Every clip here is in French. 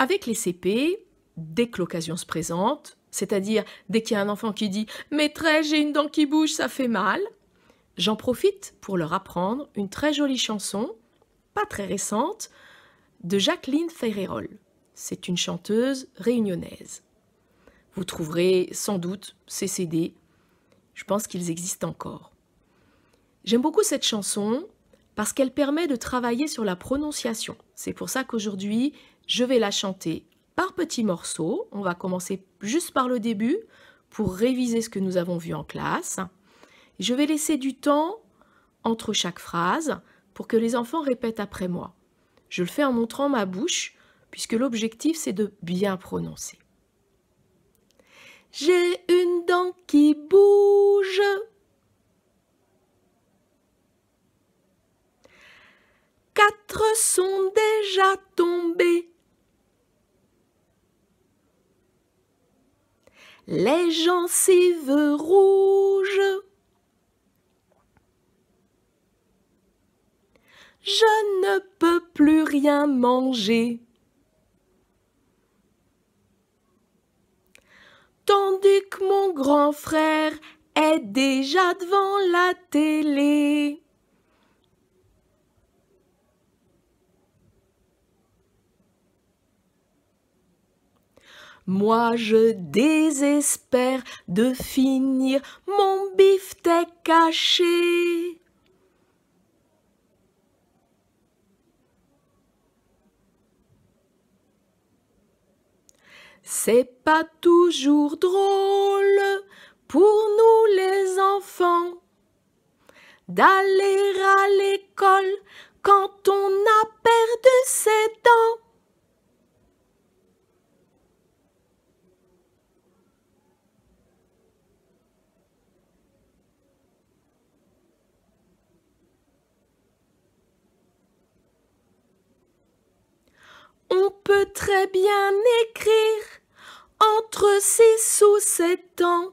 Avec les CP, dès que l'occasion se présente, c'est-à-dire dès qu'il y a un enfant qui dit très j'ai une dent qui bouge, ça fait mal, j'en profite pour leur apprendre une très jolie chanson, pas très récente, de Jacqueline Ferrerol. C'est une chanteuse réunionnaise. Vous trouverez sans doute ces CD. Je pense qu'ils existent encore. J'aime beaucoup cette chanson parce qu'elle permet de travailler sur la prononciation. C'est pour ça qu'aujourd'hui, je vais la chanter par petits morceaux. On va commencer juste par le début pour réviser ce que nous avons vu en classe. Je vais laisser du temps entre chaque phrase pour que les enfants répètent après moi. Je le fais en montrant ma bouche puisque l'objectif c'est de bien prononcer. J'ai une dent qui bouge, quatre sont déjà tombés. Les gencives rouges. Je ne peux plus rien manger. Tandis que mon grand frère est déjà devant la télé. Moi je désespère de finir mon biftec caché. C'est pas toujours drôle pour nous les enfants d'aller à l'école quand on a perdu bien écrire entre six ou sept ans.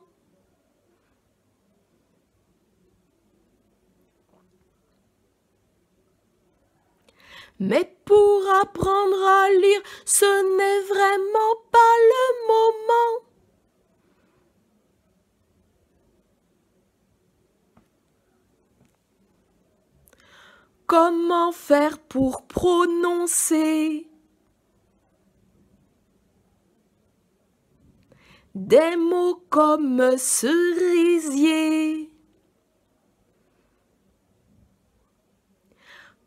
Mais pour apprendre à lire, ce n'est vraiment pas le moment. Comment faire pour prononcer des mots comme cerisier.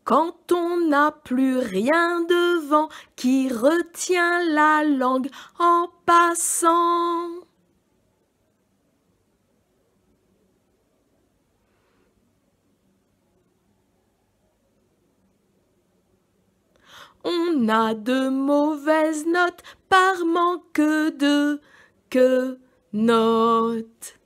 Quand on n'a plus rien devant qui retient la langue en passant. On a de mauvaises notes par manque de Note.